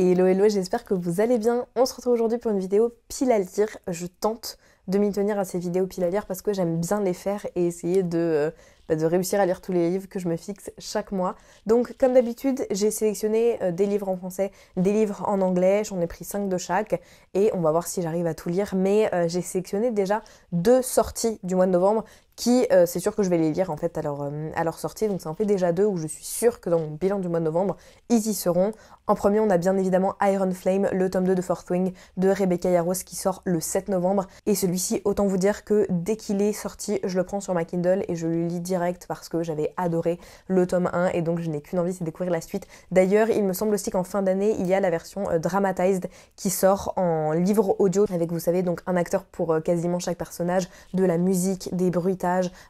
Et hello hello, j'espère que vous allez bien. On se retrouve aujourd'hui pour une vidéo pile à lire. Je tente de m'y tenir à ces vidéos pile à lire parce que j'aime bien les faire et essayer de, euh, bah, réussir à lire tous les livres que je me fixe chaque mois. Donc comme d'habitude, j'ai sélectionné euh, des livres en français, des livres en anglais, j'en ai pris 5 de chaque et on va voir si j'arrive à tout lire. Mais euh, j'ai sélectionné déjà deux sorties du mois de novembre qui, euh, c'est sûr que je vais les lire en fait à leur, euh, à leur sortie. Donc c'est en fait déjà deux où je suis sûre que dans mon bilan du mois de novembre, ils y seront. En premier, on a bien évidemment Iron Flame, le tome 2 de Fourth Wing de Rebecca Yarros qui sort le 7 novembre. Et celui-ci, autant vous dire que dès qu'il est sorti, je le prends sur ma Kindle et je le lis direct parce que j'avais adoré le tome 1 et donc je n'ai qu'une envie, c'est découvrir la suite. D'ailleurs, il me semble aussi qu'en fin d'année, il y a la version euh, dramatized qui sort en livre audio avec, vous savez, donc un acteur pour quasiment chaque personnage, de la musique, des bruits.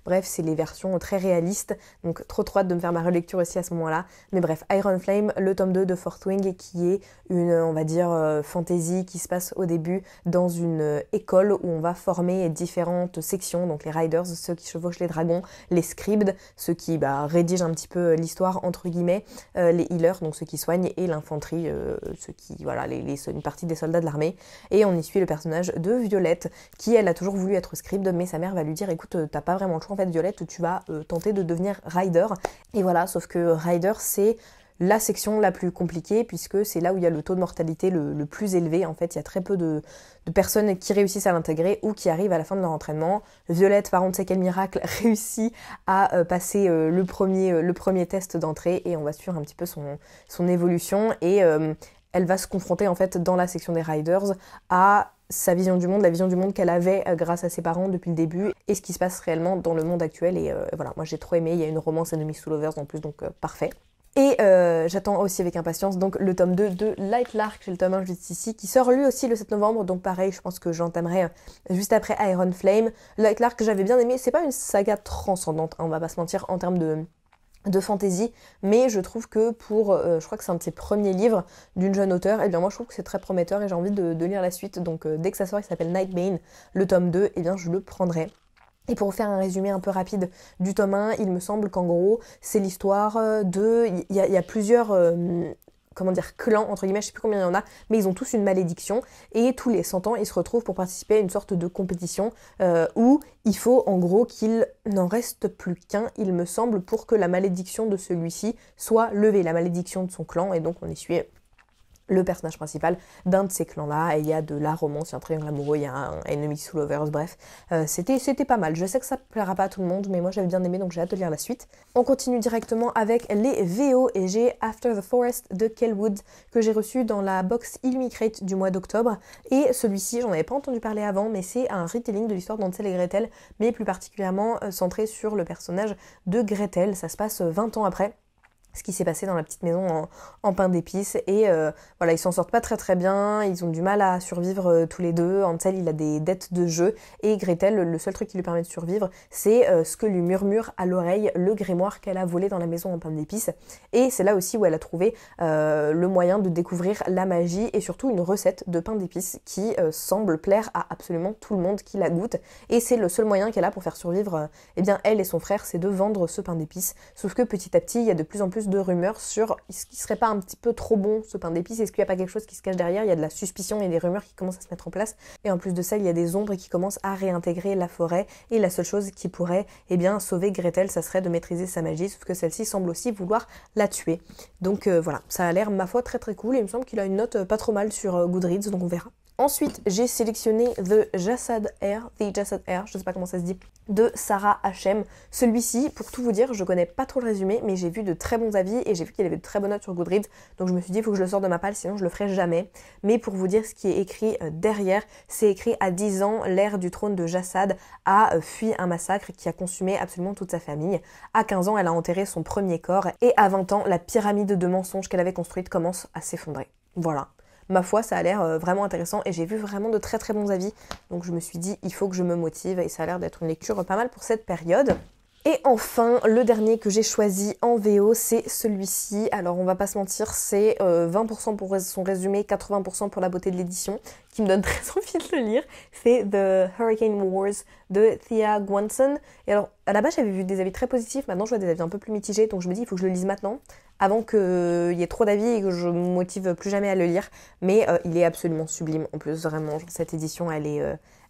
Bref, c'est les versions très réalistes. Donc trop trop hâte de me faire ma relecture aussi à ce moment-là. Mais bref, Iron Flame, le tome 2 de fourth Wing qui est une, on va dire, euh, fantasy qui se passe au début dans une euh, école où on va former différentes sections. Donc les Riders, ceux qui chevauchent les dragons, les scribes ceux qui bah, rédigent un petit peu euh, l'histoire entre guillemets, les Healers, donc ceux qui soignent, et l'infanterie, ceux qui, voilà, les, une partie des soldats de l'armée. Et on y suit le personnage de Violette qui, elle, a toujours voulu être scribe mais sa mère va lui dire, écoute, t'as pas vraiment le choix en fait Violette tu vas euh, tenter de devenir rider. Et voilà, sauf que rider c'est la section la plus compliquée puisque c'est là où il y a le taux de mortalité le, plus élevé. En fait, il y a très peu de, personnes qui réussissent à l'intégrer ou qui arrivent à la fin de leur entraînement. Violette, par contre, c'est quel miracle, réussit à euh, passer euh, le, premier, le premier test d'entrée et on va suivre un petit peu son, son évolution et elle va se confronter en fait dans la section des riders à sa vision du monde, la vision du monde qu'elle avait euh, grâce à ses parents depuis le début et ce qui se passe réellement dans le monde actuel. Et euh, voilà, moi j'ai trop aimé, il y a une romance Enemies Soul Lovers en plus, donc euh, parfait. Et j'attends aussi avec impatience donc le tome 2 de Light Lark, j'ai le tome 1 juste ici, qui sort lui aussi le 7 novembre, donc pareil, je pense que j'entamerai juste après Iron Flame. Light Lark, j'avais bien aimé, c'est pas une saga transcendante, hein, on va pas se mentir, en termes de de fantasy, mais je trouve que pour, euh, je crois que c'est un de ses premiers livres d'une jeune auteure, et eh bien moi je trouve que c'est très prometteur et j'ai envie de, lire la suite, donc euh, dès que ça sort, il s'appelle Nightbane, le tome 2, et eh bien je le prendrai. Et pour faire un résumé un peu rapide du tome 1, il me semble qu'en gros, c'est l'histoire euh, de... Il y, a plusieurs comment dire, clan entre guillemets, je sais plus combien il y en a, mais ils ont tous une malédiction. Et tous les 100 ans, ils se retrouvent pour participer à une sorte de compétition euh, où il faut en gros qu'il n'en reste plus qu'un, il me semble, pour que la malédiction de celui-ci soit levée, la malédiction de son clan. Et donc on essuie le personnage principal d'un de ces clans-là, et il y a de la romance, il y a un triangle amoureux, il y a un ennemi sous lovers, bref. Euh, c'était, c'était pas mal. Je sais que ça plaira pas à tout le monde, mais moi j'avais bien aimé, donc j'ai hâte de lire la suite. On continue directement avec les VO, et j'ai After the Forest de Kelwood, que j'ai reçu dans la box Illuminate du mois d'octobre, et celui-ci, j'en avais pas entendu parler avant, mais c'est un retelling de l'histoire d'Ansel et Gretel, mais plus particulièrement euh, centré sur le personnage de Gretel, ça se passe 20 euh, ans après ce qui s'est passé dans la petite maison en, pain d'épices. Et euh, voilà, ils s'en sortent pas très très bien, ils ont du mal à survivre euh, tous les deux. Ansel, il a des dettes de jeu. Et Gretel, le seul truc qui lui permet de survivre, c'est euh, ce que lui murmure à l'oreille le grimoire qu'elle a volé dans la maison en pain d'épices. Et c'est là aussi où elle a trouvé le moyen de découvrir la magie et surtout une recette de pain d'épices qui semble plaire à absolument tout le monde qui la goûte. Et c'est le seul moyen qu'elle a pour faire survivre, et eh bien, elle et son frère, c'est de vendre ce pain d'épices. Sauf que petit à petit, il y a de plus en plus de rumeurs sur ce qui serait pas un petit peu trop bon ce pain d'épices, est-ce qu'il n'y a pas quelque chose qui se cache derrière, il y a de la suspicion, et des rumeurs qui commencent à se mettre en place, et en plus de ça, il y a des ombres qui commencent à réintégrer la forêt, et la seule chose qui pourrait eh bien, sauver Gretel, ça serait de maîtriser sa magie, sauf que celle-ci semble aussi vouloir la tuer. Donc euh, voilà, ça a l'air, ma foi, très très cool, et il me semble qu'il a une note euh, pas trop mal sur euh, Goodreads, donc on verra. Ensuite, j'ai sélectionné The Jassad Air, The Jassad Air, je ne sais pas comment ça se dit, de Sarah HM. Celui-ci, pour tout vous dire, je connais pas trop le résumé, mais j'ai vu de très bons avis et j'ai vu qu'il avait de très bonnes notes sur Goodreads, donc je me suis dit, il faut que je le sorte de ma palle, sinon je le ferai jamais. Mais pour vous dire ce qui est écrit euh, derrière, c'est écrit à 10 ans, l'ère du trône de Jassad a euh, fui un massacre qui a consumé absolument toute sa famille. À 15 ans, elle a enterré son premier corps et à 20 ans, la pyramide de mensonges qu'elle avait construite commence à s'effondrer. Voilà, ma foi, ça a l'air euh, vraiment intéressant et j'ai vu vraiment de très très bons avis. Donc je me suis dit, il faut que je me motive et ça a l'air d'être une lecture pas mal pour cette période. Et enfin, le dernier que j'ai choisi en VO, c'est celui-ci. Alors on va pas se mentir, c'est 20% euh, pour son résumé, 80% pour la beauté de l'édition, qui me donne très envie de le lire. C'est The Hurricane Wars de Thea Gwanson, Et alors à la base j'avais vu des avis très positifs, maintenant je vois des avis un peu plus mitigés, donc je me dis il faut que je le lise maintenant avant qu'il euh, y ait trop d'avis et que je me motive plus jamais à le lire. Mais euh, il est absolument sublime en plus, vraiment. cette édition, elle est,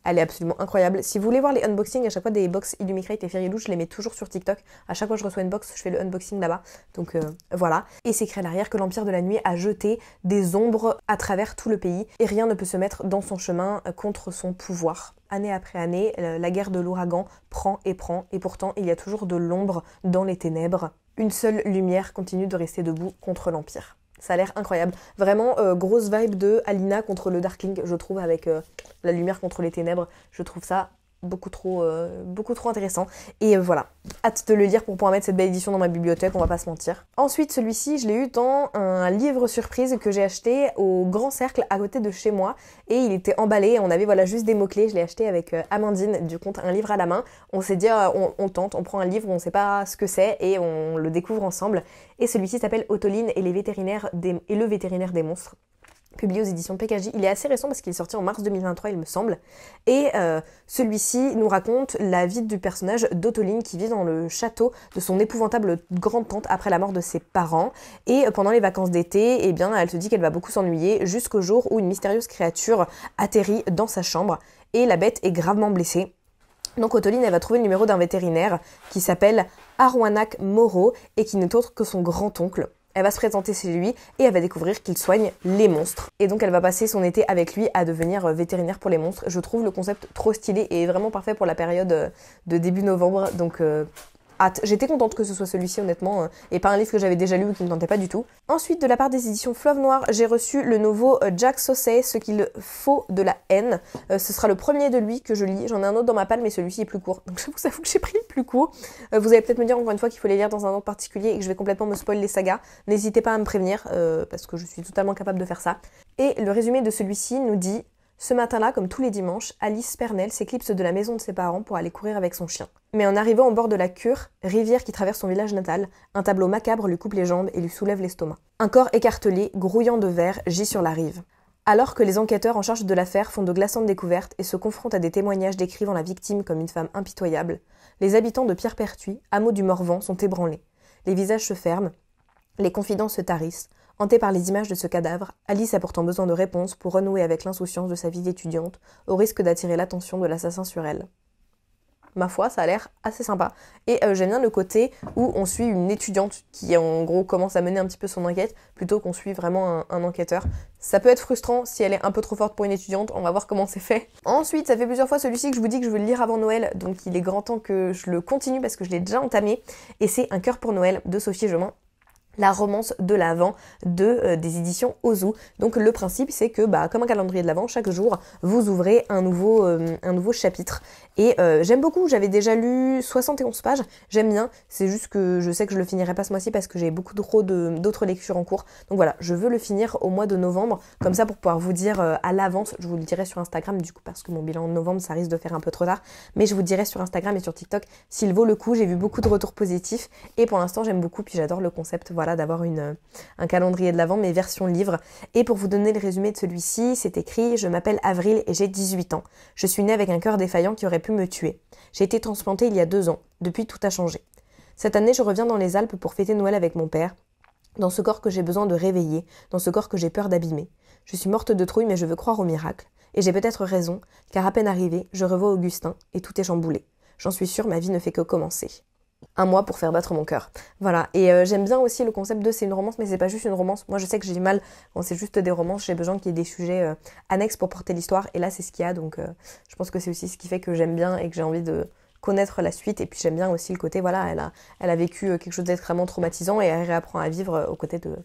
elle est absolument incroyable. Si vous voulez voir les unboxings à chaque fois des box Illumicrate et Fairy Lou, je les mets toujours sur TikTok. À chaque fois que je reçois une box, je fais le unboxing là-bas. Donc euh, voilà. Et c'est écrit à l'arrière que l'Empire de la Nuit a jeté des ombres à travers tout le pays et rien ne peut se mettre dans son chemin contre son pouvoir. Année après année, euh, la guerre de l'ouragan prend et prend et pourtant il y a toujours de l'ombre dans les ténèbres. Une seule lumière continue de rester debout contre l'Empire. Ça a l'air incroyable. Vraiment, euh, grosse vibe de Alina contre le Darkling, je trouve, avec euh, la lumière contre les ténèbres. Je trouve ça beaucoup trop, euh, beaucoup trop intéressant. Et euh, voilà, hâte de le lire pour pouvoir mettre cette belle édition dans ma bibliothèque, on va pas se mentir. Ensuite, celui-ci, je l'ai eu dans un livre surprise que j'ai acheté au Grand Cercle à côté de chez moi. Et il était emballé, on avait voilà juste des mots-clés. Je l'ai acheté avec euh, Amandine du compte Un livre à la main. On s'est dit, on, tente, on prend un livre, on sait pas ce que c'est et on le découvre ensemble. Et celui-ci s'appelle Autoline et, les vétérinaires et le vétérinaire des monstres publié aux éditions PKJ. Il est assez récent parce qu'il est sorti en mars 2023, il me semble. Et euh, celui-ci nous raconte la vie du personnage d'Otoline qui vit dans le château de son épouvantable grande-tante après la mort de ses parents. Et euh, pendant les vacances d'été, eh bien, elle se dit qu'elle va beaucoup s'ennuyer jusqu'au jour où une mystérieuse créature atterrit dans sa chambre et la bête est gravement blessée. Donc Otoline, elle va trouver le numéro d'un vétérinaire qui s'appelle Arwanak Moro et qui n'est autre que son grand-oncle. Elle va se présenter chez lui et elle va découvrir qu'il soigne les monstres. Et donc elle va passer son été avec lui à devenir euh, vétérinaire pour les monstres. Je trouve le concept trop stylé et vraiment parfait pour la période euh, de début novembre. Donc euh, hâte. J'étais contente que ce soit celui-ci honnêtement et pas un livre que j'avais déjà lu ou qui ne tentait pas du tout. Ensuite, de la part des éditions Fleuve Noir, j'ai reçu le nouveau Jack Saucet, ce qu'il faut de la haine. ce sera le premier de lui que je lis. J'en ai un autre dans ma palme mais celui-ci est plus court. Donc je vous avoue que j'ai pris plus court. Euh, vous allez peut-être me dire encore une fois qu'il faut les lire dans un ordre particulier et que je vais complètement me spoiler les sagas. N'hésitez pas à me prévenir euh, parce que je suis totalement capable de faire ça. Et le résumé de celui-ci nous dit ce matin-là, comme tous les dimanches, Alice Pernel s'éclipse de la maison de ses parents pour aller courir avec son chien. Mais en arrivant au bord de la Cure, rivière qui traverse son village natal, un tableau macabre lui coupe les jambes et lui soulève l'estomac. Un corps écartelé, grouillant de verre, gît sur la rive alors que les enquêteurs en charge de l'affaire font de glaçantes découvertes et se confrontent à des témoignages décrivant la victime comme une femme impitoyable, les habitants de Pierre-Pertuis, hameau du Morvan, sont ébranlés. Les visages se ferment, les confidences se tarissent. Hantés par les images de ce cadavre, Alice a pourtant besoin de réponses pour renouer avec l'insouciance de sa vie d'étudiante, au risque d'attirer l'attention de l'assassin sur elle ma foi, ça a l'air assez sympa. Et euh, j'aime bien le côté où on suit une étudiante qui, en gros, commence à mener un petit peu son enquête, plutôt qu'on suit vraiment un, enquêteur. Ça peut être frustrant si elle est un peu trop forte pour une étudiante, on va voir comment c'est fait. Ensuite, ça fait plusieurs fois celui-ci que je vous dis que je veux le lire avant Noël, donc il est grand temps que je le continue parce que je l'ai déjà entamé. Et c'est Un cœur pour Noël de Sophie Jemin la romance de l'avant de, euh, des éditions Ozu. Donc le principe c'est que bah, comme un calendrier de l'avant chaque jour vous ouvrez un nouveau, euh, un nouveau chapitre. Et euh, j'aime beaucoup, j'avais déjà lu 71 pages, j'aime bien, c'est juste que je sais que je le finirai pas ce mois-ci parce que j'ai beaucoup trop d'autres lectures en cours. Donc voilà, je veux le finir au mois de novembre, comme ça pour pouvoir vous dire à l'avance, je vous le dirai sur Instagram du coup parce que mon bilan de novembre ça risque de faire un peu trop tard, mais je vous dirai sur Instagram et sur TikTok s'il vaut le coup, j'ai vu beaucoup de retours positifs et pour l'instant j'aime beaucoup puis j'adore le concept, voilà d'avoir un calendrier de l'avant, mais version livre. Et pour vous donner le résumé de celui-ci, c'est écrit Je m'appelle Avril et j'ai 18 ans. Je suis née avec un cœur défaillant qui aurait pu me tuer. J'ai été transplantée il y a deux ans. Depuis, tout a changé. Cette année, je reviens dans les Alpes pour fêter Noël avec mon père. Dans ce corps que j'ai besoin de réveiller, dans ce corps que j'ai peur d'abîmer. Je suis morte de trouille, mais je veux croire au miracle. Et j'ai peut-être raison, car à peine arrivée, je revois Augustin et tout est chamboulé. J'en suis sûre, ma vie ne fait que commencer un mois pour faire battre mon cœur. Voilà. Et euh, j'aime bien aussi le concept de c'est une romance, mais c'est pas juste une romance. Moi, je sais que j'ai du mal quand c'est juste des romances. J'ai besoin qu'il y ait des sujets euh, annexes pour porter l'histoire. Et là, c'est ce qu'il y a. Donc, euh, je pense que c'est aussi ce qui fait que j'aime bien et que j'ai envie de connaître la suite. Et puis, j'aime bien aussi le côté, voilà, elle a, elle a vécu quelque chose d'extrêmement traumatisant et elle réapprend à vivre aux côtés de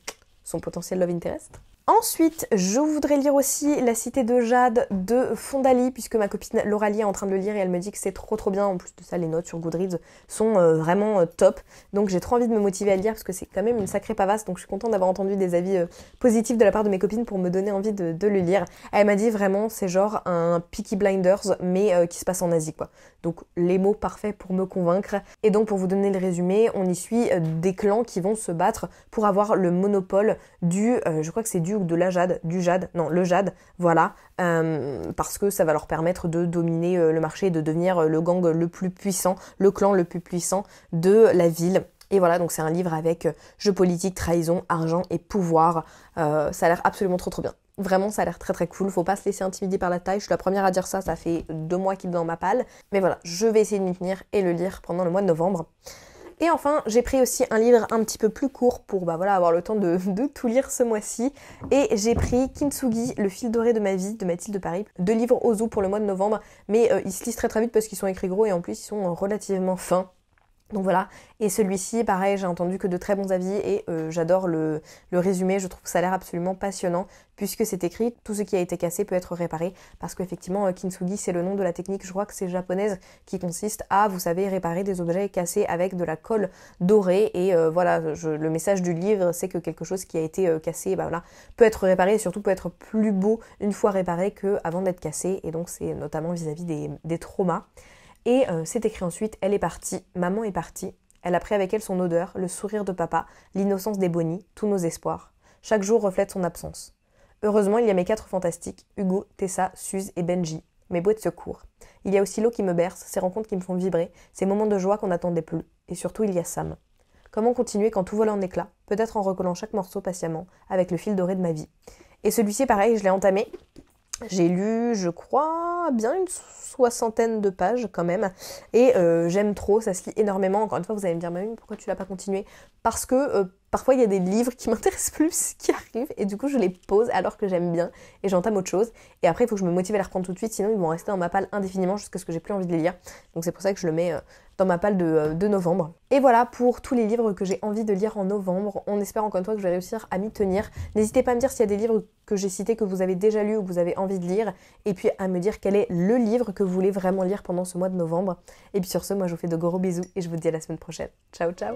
son potentiel love interest. Ensuite, je voudrais lire aussi La Cité de Jade de Fondali, puisque ma copine Lauralie est en train de le lire et elle me dit que c'est trop trop bien. En plus de ça, les notes sur Goodreads sont euh, vraiment euh, top. Donc j'ai trop envie de me motiver à le lire, parce que c'est quand même une sacrée pavasse. Donc je suis contente d'avoir entendu des avis euh, positifs de la part de mes copines pour me donner envie de, de le lire. Elle m'a dit vraiment, c'est genre un Peaky Blinders, mais qui se passe en Asie, quoi. Donc les mots parfaits pour me convaincre. Et donc pour vous donner le résumé, on y suit des clans qui vont se battre pour avoir le monopole du, je crois que c'est du ou de la jade, du jade, non, le jade, voilà, euh, parce que ça va leur permettre de dominer euh, le marché, et de devenir euh, le gang le plus puissant, le clan le plus puissant de la ville. Et voilà, donc c'est un livre avec jeu politique, trahison, argent et pouvoir. ça a l'air absolument trop trop bien. Vraiment, ça a l'air très très cool. Faut pas se laisser intimider par la taille. Je suis la première à dire ça. Ça fait deux mois qu'il est dans ma palle. Mais voilà, je vais essayer de m'y tenir et le lire pendant le mois de novembre. Et enfin, j'ai pris aussi un livre un petit peu plus court pour bah, voilà, avoir le temps de, tout lire ce mois-ci. Et j'ai pris Kintsugi, le fil doré de ma vie de Mathilde Paris, deux livres zoo pour le mois de novembre, mais euh, ils se lisent très très vite parce qu'ils sont écrits gros et en plus ils sont relativement fins. Donc voilà, et celui-ci, pareil, j'ai entendu que de très bons avis et euh, j'adore le, résumé, je trouve ça a l'air absolument passionnant puisque c'est écrit, tout ce qui a été cassé peut être réparé parce qu'effectivement, euh, kintsugi, c'est le nom de la technique, je crois que c'est japonaise, qui consiste à, vous savez, réparer des objets cassés avec de la colle dorée et euh, voilà, le message du livre, c'est que quelque chose qui a été cassé, bah voilà, peut être réparé et surtout peut être plus beau une fois réparé qu'avant d'être cassé et donc c'est notamment vis-à-vis des traumas. Et euh, c'est écrit ensuite, elle est partie, maman est partie. Elle a pris avec elle son odeur, le sourire de papa, l'innocence des Bonnie, tous nos espoirs. Chaque jour reflète son absence. Heureusement, il y a mes quatre fantastiques, Hugo, Tessa, Suze et Benji, mes bois de secours. Il y a aussi l'eau qui me berce, ces rencontres qui me font vibrer, ces moments de joie qu'on n'attendait plus. Et surtout, il y a Sam. Comment continuer quand tout vole en éclats, peut-être en recollant chaque morceau patiemment, avec le fil doré de ma vie. Et celui-ci, pareil, je l'ai entamé, j'ai lu, je crois, bien une soixantaine de pages quand même. Et euh, j'aime trop, ça se lit énormément. Encore une fois, vous allez me dire, Mamie, pourquoi tu l'as pas continué Parce que euh, Parfois, il y a des livres qui m'intéressent plus qui arrivent et du coup, je les pose alors que j'aime bien et j'entame autre chose. Et après, il faut que je me motive à les reprendre tout de suite, sinon ils vont rester dans ma palle indéfiniment jusqu'à ce que j'ai plus envie de les lire. Donc c'est pour ça que je le mets euh, dans ma palle de, euh, de novembre. Et voilà pour tous les livres que j'ai envie de lire en novembre. On espère encore une fois que je vais réussir à m'y tenir. N'hésitez pas à me dire s'il y a des livres que j'ai cités que vous avez déjà lus ou que vous avez envie de lire. Et puis à me dire quel est le livre que vous voulez vraiment lire pendant ce mois de novembre. Et puis sur ce, moi je vous fais de gros bisous et je vous dis à la semaine prochaine. Ciao ciao